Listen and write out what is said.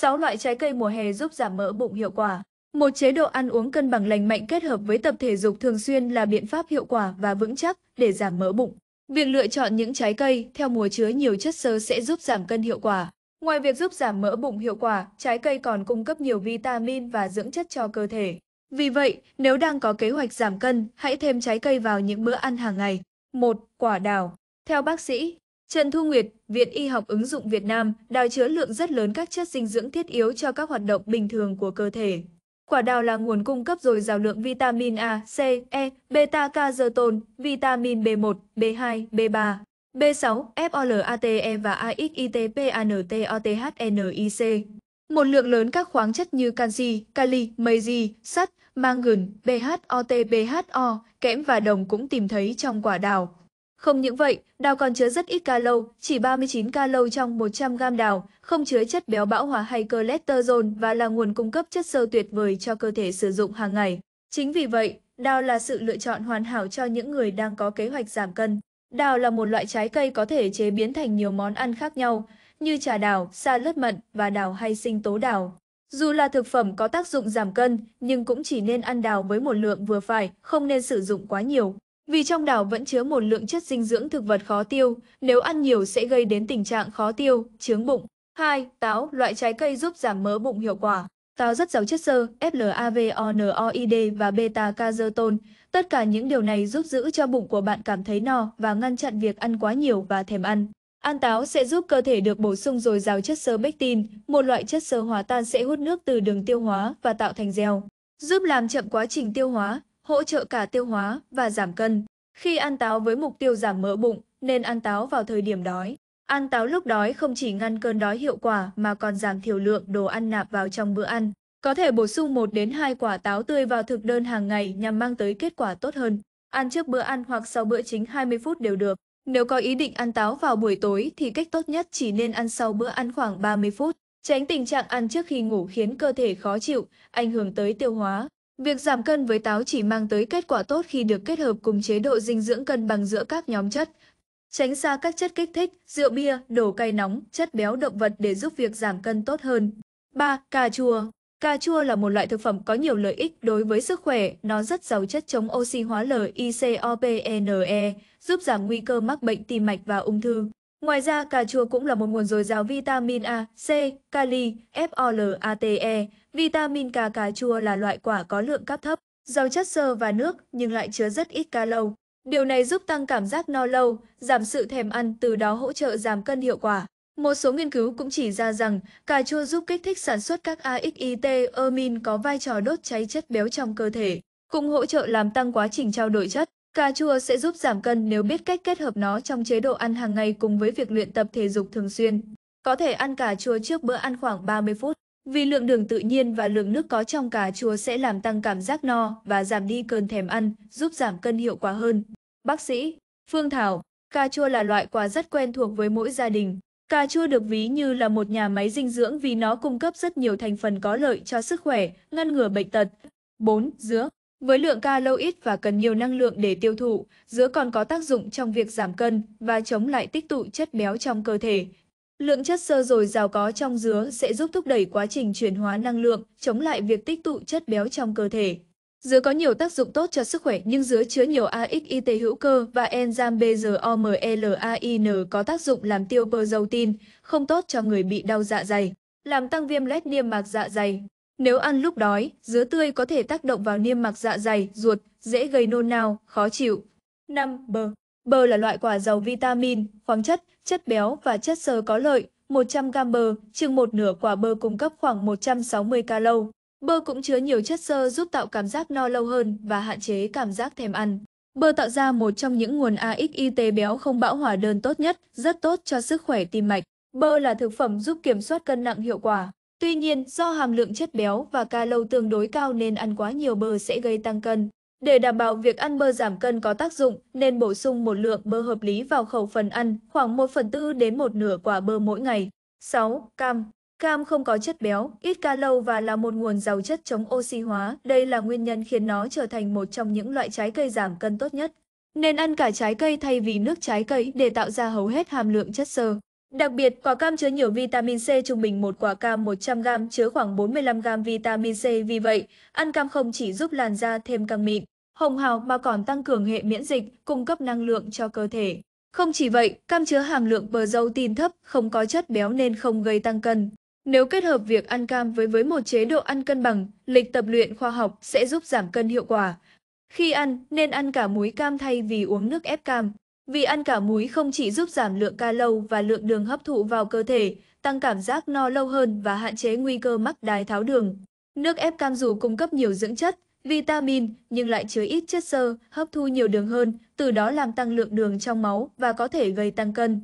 6 loại trái cây mùa hè giúp giảm mỡ bụng hiệu quả. Một chế độ ăn uống cân bằng lành mạnh kết hợp với tập thể dục thường xuyên là biện pháp hiệu quả và vững chắc để giảm mỡ bụng. Việc lựa chọn những trái cây theo mùa chứa nhiều chất xơ sẽ giúp giảm cân hiệu quả. Ngoài việc giúp giảm mỡ bụng hiệu quả, trái cây còn cung cấp nhiều vitamin và dưỡng chất cho cơ thể. Vì vậy, nếu đang có kế hoạch giảm cân, hãy thêm trái cây vào những bữa ăn hàng ngày. 1. Quả đào Theo bác sĩ, Trần Thu Nguyệt, Viện Y học ứng dụng Việt Nam, đào chứa lượng rất lớn các chất dinh dưỡng thiết yếu cho các hoạt động bình thường của cơ thể. Quả đào là nguồn cung cấp dồi dào lượng vitamin A, C, E, beta carotene, vitamin B1, B2, B3, B6, FOLATE và AXITPANTOTHNIC. E một lượng lớn các khoáng chất như canxi, kali, magie, sắt, mangan, BHOT, BHO, kẽm và đồng cũng tìm thấy trong quả đào. Không những vậy, đào còn chứa rất ít calo, chỉ 39 calo trong 100 gram đào, không chứa chất béo bão hòa hay cholesterol và là nguồn cung cấp chất xơ tuyệt vời cho cơ thể sử dụng hàng ngày. Chính vì vậy, đào là sự lựa chọn hoàn hảo cho những người đang có kế hoạch giảm cân. Đào là một loại trái cây có thể chế biến thành nhiều món ăn khác nhau, như trà đào, salad mận và đào hay sinh tố đào. Dù là thực phẩm có tác dụng giảm cân, nhưng cũng chỉ nên ăn đào với một lượng vừa phải, không nên sử dụng quá nhiều. Vì trong đảo vẫn chứa một lượng chất dinh dưỡng thực vật khó tiêu, nếu ăn nhiều sẽ gây đến tình trạng khó tiêu, chướng bụng. 2. Táo, loại trái cây giúp giảm mỡ bụng hiệu quả. Táo rất giàu chất xơ, FLAVONOID và beta-cazeton. Tất cả những điều này giúp giữ cho bụng của bạn cảm thấy no và ngăn chặn việc ăn quá nhiều và thèm ăn. Ăn táo sẽ giúp cơ thể được bổ sung dồi dào chất xơ pectin, một loại chất xơ hòa tan sẽ hút nước từ đường tiêu hóa và tạo thành gel, giúp làm chậm quá trình tiêu hóa, hỗ trợ cả tiêu hóa và giảm cân. Khi ăn táo với mục tiêu giảm mỡ bụng, nên ăn táo vào thời điểm đói. Ăn táo lúc đói không chỉ ngăn cơn đói hiệu quả mà còn giảm thiểu lượng đồ ăn nạp vào trong bữa ăn. Có thể bổ sung 1 đến 2 quả táo tươi vào thực đơn hàng ngày nhằm mang tới kết quả tốt hơn. Ăn trước bữa ăn hoặc sau bữa chính 20 phút đều được. Nếu có ý định ăn táo vào buổi tối thì cách tốt nhất chỉ nên ăn sau bữa ăn khoảng 30 phút. Tránh tình trạng ăn trước khi ngủ khiến cơ thể khó chịu, ảnh hưởng tới tiêu hóa. Việc giảm cân với táo chỉ mang tới kết quả tốt khi được kết hợp cùng chế độ dinh dưỡng cân bằng giữa các nhóm chất. Tránh xa các chất kích thích, rượu bia, đồ cay nóng, chất béo động vật để giúp việc giảm cân tốt hơn. 3. Cà chua Cà chua là một loại thực phẩm có nhiều lợi ích đối với sức khỏe, nó rất giàu chất chống oxy hóa LICOPNE, giúp giảm nguy cơ mắc bệnh tim mạch và ung thư. Ngoài ra, cà chua cũng là một nguồn dồi dào vitamin A, C, kali, FOLATE. Vitamin cà cà chua là loại quả có lượng cáp thấp, giàu chất xơ và nước nhưng lại chứa rất ít calo. Điều này giúp tăng cảm giác no lâu, giảm sự thèm ăn, từ đó hỗ trợ giảm cân hiệu quả. Một số nghiên cứu cũng chỉ ra rằng cà chua giúp kích thích sản xuất các AXIT amin có vai trò đốt cháy chất béo trong cơ thể, cũng hỗ trợ làm tăng quá trình trao đổi chất. Cà chua sẽ giúp giảm cân nếu biết cách kết hợp nó trong chế độ ăn hàng ngày cùng với việc luyện tập thể dục thường xuyên. Có thể ăn cà chua trước bữa ăn khoảng 30 phút, vì lượng đường tự nhiên và lượng nước có trong cà chua sẽ làm tăng cảm giác no và giảm đi cơn thèm ăn, giúp giảm cân hiệu quả hơn. Bác sĩ, Phương Thảo, cà chua là loại quả rất quen thuộc với mỗi gia đình. Cà chua được ví như là một nhà máy dinh dưỡng vì nó cung cấp rất nhiều thành phần có lợi cho sức khỏe, ngăn ngừa bệnh tật. 4. Dứa với lượng calo ít và cần nhiều năng lượng để tiêu thụ, dứa còn có tác dụng trong việc giảm cân và chống lại tích tụ chất béo trong cơ thể. Lượng chất xơ dồi dào có trong dứa sẽ giúp thúc đẩy quá trình chuyển hóa năng lượng, chống lại việc tích tụ chất béo trong cơ thể. Dứa có nhiều tác dụng tốt cho sức khỏe nhưng dứa chứa nhiều AXIT hữu cơ và enzyme BZOMELAIN có tác dụng làm tiêu bơ protein, không tốt cho người bị đau dạ dày, làm tăng viêm lét niêm mạc dạ dày. Nếu ăn lúc đói, dứa tươi có thể tác động vào niêm mạc dạ dày, ruột, dễ gây nôn nao, khó chịu. 5. Bơ Bơ là loại quả giàu vitamin, khoáng chất, chất béo và chất xơ có lợi. 100 g bơ, chừng một nửa quả bơ cung cấp khoảng 160 calo. Bơ cũng chứa nhiều chất xơ giúp tạo cảm giác no lâu hơn và hạn chế cảm giác thèm ăn. Bơ tạo ra một trong những nguồn AXit béo không bão hòa đơn tốt nhất, rất tốt cho sức khỏe tim mạch. Bơ là thực phẩm giúp kiểm soát cân nặng hiệu quả. Tuy nhiên, do hàm lượng chất béo và calo tương đối cao nên ăn quá nhiều bơ sẽ gây tăng cân. Để đảm bảo việc ăn bơ giảm cân có tác dụng, nên bổ sung một lượng bơ hợp lý vào khẩu phần ăn, khoảng 1 phần tư đến một nửa quả bơ mỗi ngày. 6. Cam Cam không có chất béo, ít calo và là một nguồn giàu chất chống oxy hóa. Đây là nguyên nhân khiến nó trở thành một trong những loại trái cây giảm cân tốt nhất. Nên ăn cả trái cây thay vì nước trái cây để tạo ra hầu hết hàm lượng chất xơ. Đặc biệt, quả cam chứa nhiều vitamin C trung bình một quả cam 100g chứa khoảng 45g vitamin C vì vậy, ăn cam không chỉ giúp làn da thêm căng mịn, hồng hào mà còn tăng cường hệ miễn dịch, cung cấp năng lượng cho cơ thể. Không chỉ vậy, cam chứa hàm lượng protein thấp, không có chất béo nên không gây tăng cân. Nếu kết hợp việc ăn cam với với một chế độ ăn cân bằng, lịch tập luyện khoa học sẽ giúp giảm cân hiệu quả. Khi ăn, nên ăn cả muối cam thay vì uống nước ép cam. Vì ăn cả muối không chỉ giúp giảm lượng calo và lượng đường hấp thụ vào cơ thể, tăng cảm giác no lâu hơn và hạn chế nguy cơ mắc đái tháo đường. Nước ép cam dù cung cấp nhiều dưỡng chất, vitamin nhưng lại chứa ít chất xơ, hấp thu nhiều đường hơn, từ đó làm tăng lượng đường trong máu và có thể gây tăng cân.